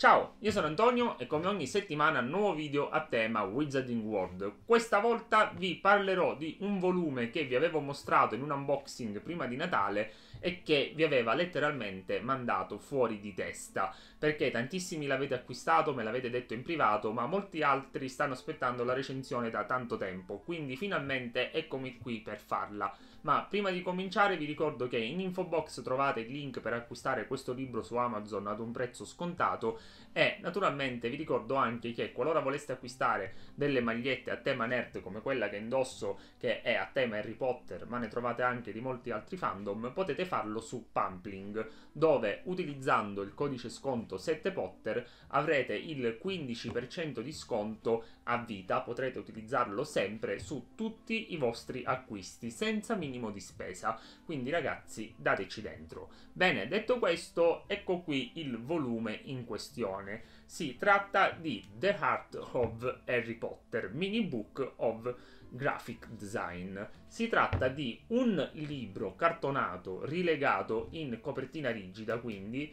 Ciao, io sono Antonio e come ogni settimana nuovo video a tema Wizarding World. Questa volta vi parlerò di un volume che vi avevo mostrato in un unboxing prima di Natale e che vi aveva letteralmente mandato fuori di testa, perché tantissimi l'avete acquistato, me l'avete detto in privato, ma molti altri stanno aspettando la recensione da tanto tempo, quindi finalmente eccomi qui per farla. Ma prima di cominciare vi ricordo che in info box trovate il link per acquistare questo libro su Amazon ad un prezzo scontato e naturalmente vi ricordo anche che qualora voleste acquistare delle magliette a tema nerd come quella che indosso, che è a tema Harry Potter, ma ne trovate anche di molti altri fandom, potete farlo su Pampling, dove utilizzando il codice sconto 7Potter avrete il 15% di sconto a vita, potrete utilizzarlo sempre su tutti i vostri acquisti senza minimo di spesa. Quindi ragazzi, dateci dentro. Bene, detto questo, ecco qui il volume in questione italiane, si tratta di The Heart of Harry Potter, mini book of graphic design. Si tratta di un libro cartonato rilegato in copertina rigida, quindi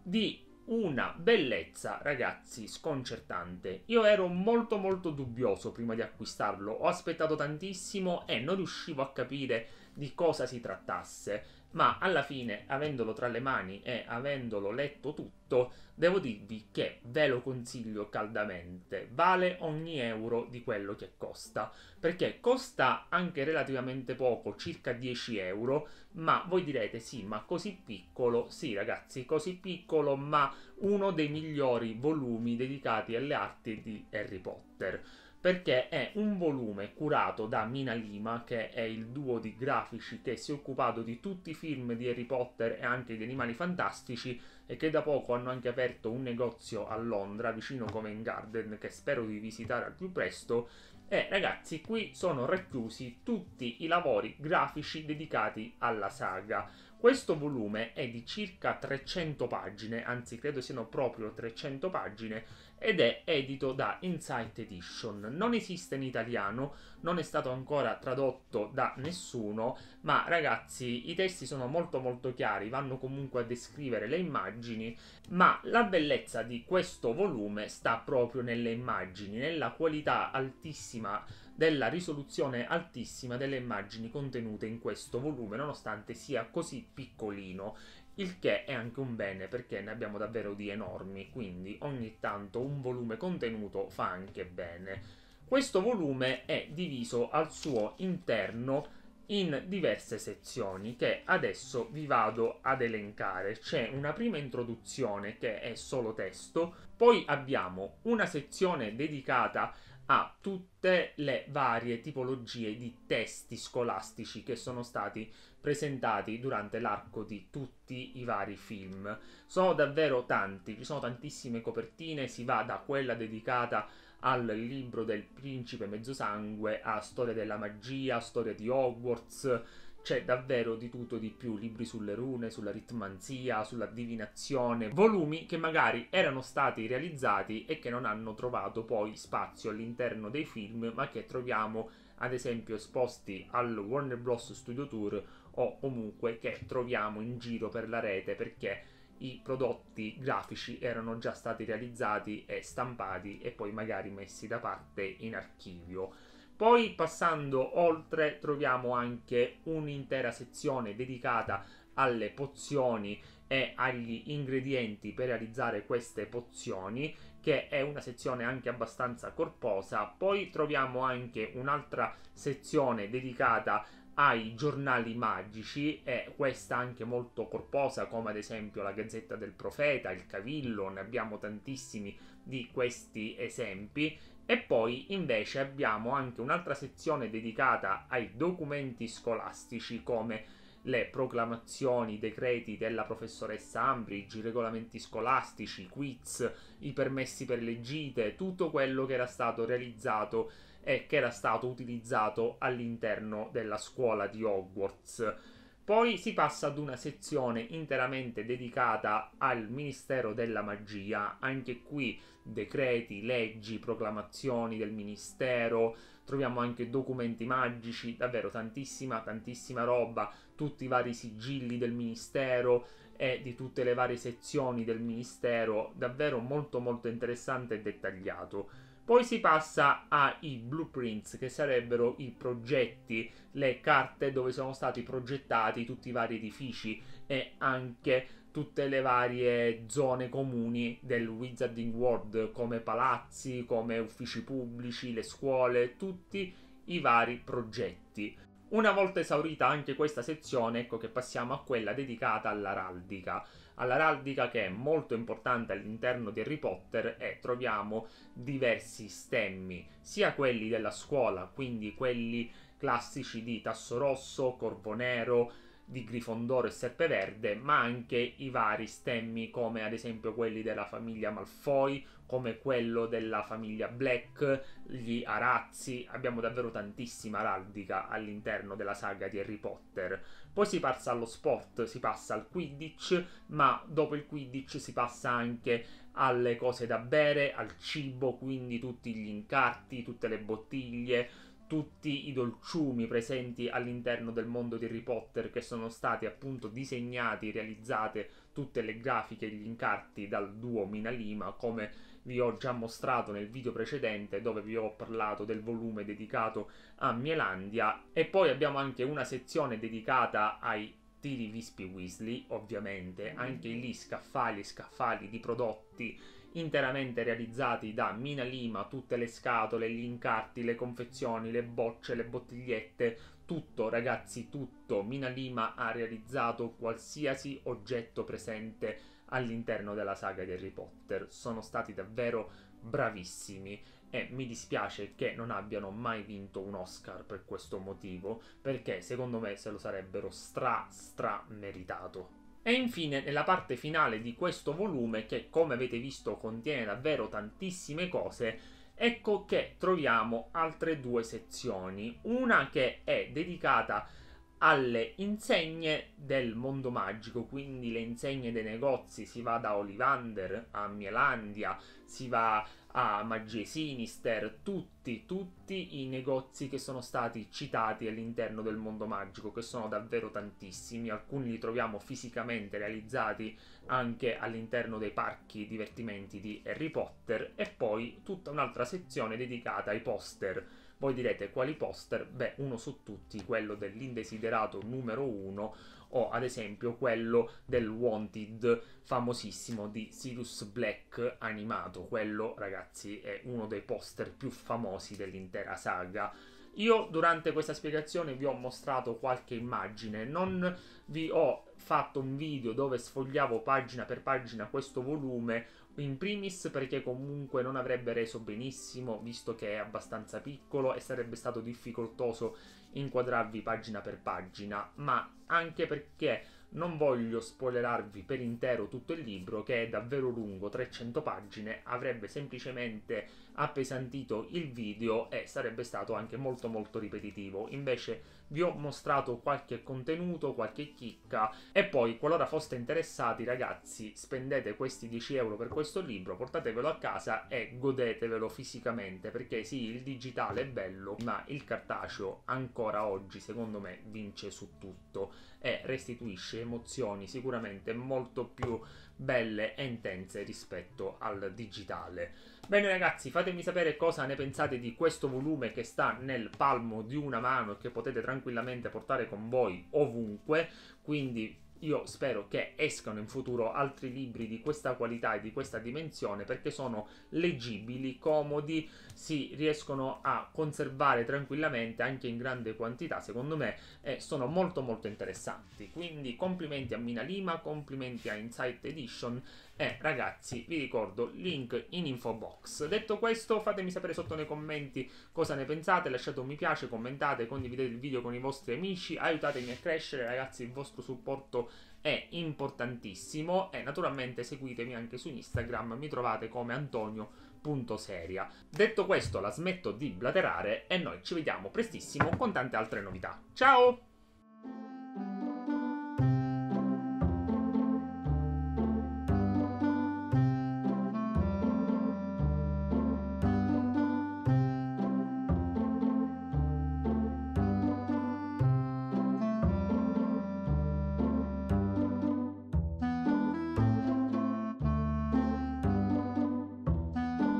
di una bellezza, ragazzi, sconcertante. Io ero molto molto dubbioso prima di acquistarlo, ho aspettato tantissimo e non riuscivo a capire di cosa si trattasse ma alla fine, avendolo tra le mani e avendolo letto tutto, devo dirvi che ve lo consiglio caldamente. Vale ogni euro di quello che costa, perché costa anche relativamente poco, circa 10 euro, ma voi direte sì, ma così piccolo, sì ragazzi, così piccolo, ma uno dei migliori volumi dedicati alle arti di Harry Potter perché è un volume curato da Mina Lima, che è il duo di grafici che si è occupato di tutti i film di Harry Potter e anche di Animali Fantastici e che da poco hanno anche aperto un negozio a Londra, vicino Covent Garden, che spero di visitare al più presto. E ragazzi, qui sono racchiusi tutti i lavori grafici dedicati alla saga. Questo volume è di circa 300 pagine, anzi credo siano proprio 300 pagine, ed è edito da Insight Edition. Non esiste in italiano, non è stato ancora tradotto da nessuno, ma ragazzi i testi sono molto molto chiari, vanno comunque a descrivere le immagini, ma la bellezza di questo volume sta proprio nelle immagini, nella qualità altissima della risoluzione altissima delle immagini contenute in questo volume, nonostante sia così piccolino il che è anche un bene perché ne abbiamo davvero di enormi, quindi ogni tanto un volume contenuto fa anche bene. Questo volume è diviso al suo interno in diverse sezioni che adesso vi vado ad elencare. C'è una prima introduzione che è solo testo, poi abbiamo una sezione dedicata a tutte le varie tipologie di testi scolastici che sono stati presentati durante l'arco di tutti i vari film. Sono davvero tanti, ci sono tantissime copertine, si va da quella dedicata al libro del principe mezzosangue a storia della magia, storia di Hogwarts, c'è davvero di tutto di più, libri sulle rune, sulla ritmanzia, sulla divinazione, volumi che magari erano stati realizzati e che non hanno trovato poi spazio all'interno dei film, ma che troviamo ad esempio esposti al Warner Bros. Studio Tour o comunque che troviamo in giro per la rete perché i prodotti grafici erano già stati realizzati e stampati e poi magari messi da parte in archivio. Poi passando oltre troviamo anche un'intera sezione dedicata alle pozioni e agli ingredienti per realizzare queste pozioni che è una sezione anche abbastanza corposa. Poi troviamo anche un'altra sezione dedicata ai giornali magici e questa anche molto corposa come ad esempio la Gazzetta del Profeta, il Cavillo, ne abbiamo tantissimi di questi esempi e poi invece abbiamo anche un'altra sezione dedicata ai documenti scolastici come le proclamazioni, i decreti della professoressa Ambridge, i regolamenti scolastici, i quiz, i permessi per le gite, tutto quello che era stato realizzato e che era stato utilizzato all'interno della scuola di Hogwarts. Poi si passa ad una sezione interamente dedicata al Ministero della Magia, anche qui decreti, leggi, proclamazioni del Ministero, troviamo anche documenti magici, davvero tantissima, tantissima roba, tutti i vari sigilli del Ministero e di tutte le varie sezioni del Ministero, davvero molto molto interessante e dettagliato. Poi si passa ai blueprints, che sarebbero i progetti, le carte dove sono stati progettati tutti i vari edifici e anche tutte le varie zone comuni del Wizarding World, come palazzi, come uffici pubblici, le scuole, tutti i vari progetti. Una volta esaurita anche questa sezione, ecco che passiamo a quella dedicata all'araldica all'araldica che è molto importante all'interno di Harry Potter e eh, troviamo diversi stemmi, sia quelli della scuola, quindi quelli classici di tasso rosso, corvo nero, di Grifondoro e Serpeverde, ma anche i vari stemmi come ad esempio quelli della famiglia Malfoy, come quello della famiglia Black, gli arazzi, abbiamo davvero tantissima araldica all'interno della saga di Harry Potter. Poi si passa allo sport, si passa al Quidditch, ma dopo il Quidditch si passa anche alle cose da bere, al cibo, quindi tutti gli incarti, tutte le bottiglie, tutti i dolciumi presenti all'interno del mondo di Harry Potter che sono stati appunto disegnati, realizzate tutte le grafiche e gli incarti dal duo Mina Lima come vi ho già mostrato nel video precedente dove vi ho parlato del volume dedicato a Mielandia e poi abbiamo anche una sezione dedicata ai tiri vispi Weasley ovviamente anche lì scaffali e scaffali di prodotti interamente realizzati da Mina Lima, tutte le scatole, gli incarti, le confezioni, le bocce, le bottigliette, tutto ragazzi, tutto. Mina Lima ha realizzato qualsiasi oggetto presente all'interno della saga di Harry Potter. Sono stati davvero bravissimi e mi dispiace che non abbiano mai vinto un Oscar per questo motivo, perché secondo me se lo sarebbero stra stra meritato. E infine nella parte finale di questo volume, che come avete visto contiene davvero tantissime cose, ecco che troviamo altre due sezioni. Una che è dedicata a alle insegne del mondo magico, quindi le insegne dei negozi, si va da Ollivander a Mielandia, si va a Magie Sinister, tutti, tutti i negozi che sono stati citati all'interno del mondo magico, che sono davvero tantissimi, alcuni li troviamo fisicamente realizzati anche all'interno dei parchi divertimenti di Harry Potter e poi tutta un'altra sezione dedicata ai poster voi direte quali poster? Beh, uno su tutti, quello dell'indesiderato numero uno o ad esempio quello del Wanted famosissimo di Sirius Black animato. Quello, ragazzi, è uno dei poster più famosi dell'intera saga. Io durante questa spiegazione vi ho mostrato qualche immagine, non vi ho fatto un video dove sfogliavo pagina per pagina questo volume in primis perché comunque non avrebbe reso benissimo, visto che è abbastanza piccolo e sarebbe stato difficoltoso inquadrarvi pagina per pagina, ma anche perché non voglio spoilerarvi per intero tutto il libro, che è davvero lungo, 300 pagine, avrebbe semplicemente appesantito il video e sarebbe stato anche molto molto ripetitivo. Invece vi ho mostrato qualche contenuto, qualche chicca e poi qualora foste interessati ragazzi spendete questi 10 euro per questo libro, portatevelo a casa e godetevelo fisicamente perché sì il digitale è bello ma il cartaceo ancora oggi secondo me vince su tutto e restituisce emozioni sicuramente molto più belle e intense rispetto al digitale. Bene ragazzi, fatemi sapere cosa ne pensate di questo volume che sta nel palmo di una mano e che potete tranquillamente portare con voi ovunque, quindi io spero che escano in futuro altri libri di questa qualità e di questa dimensione perché sono leggibili, comodi, si riescono a conservare tranquillamente anche in grande quantità, secondo me eh, sono molto molto interessanti. Quindi complimenti a Mina Lima, complimenti a Insight Edition e eh, ragazzi, vi ricordo, link in info box. Detto questo, fatemi sapere sotto nei commenti cosa ne pensate, lasciate un mi piace, commentate, condividete il video con i vostri amici, aiutatemi a crescere, ragazzi, il vostro supporto è importantissimo e naturalmente seguitemi anche su Instagram, mi trovate come antonio.seria. Detto questo, la smetto di blaterare e noi ci vediamo prestissimo con tante altre novità. Ciao!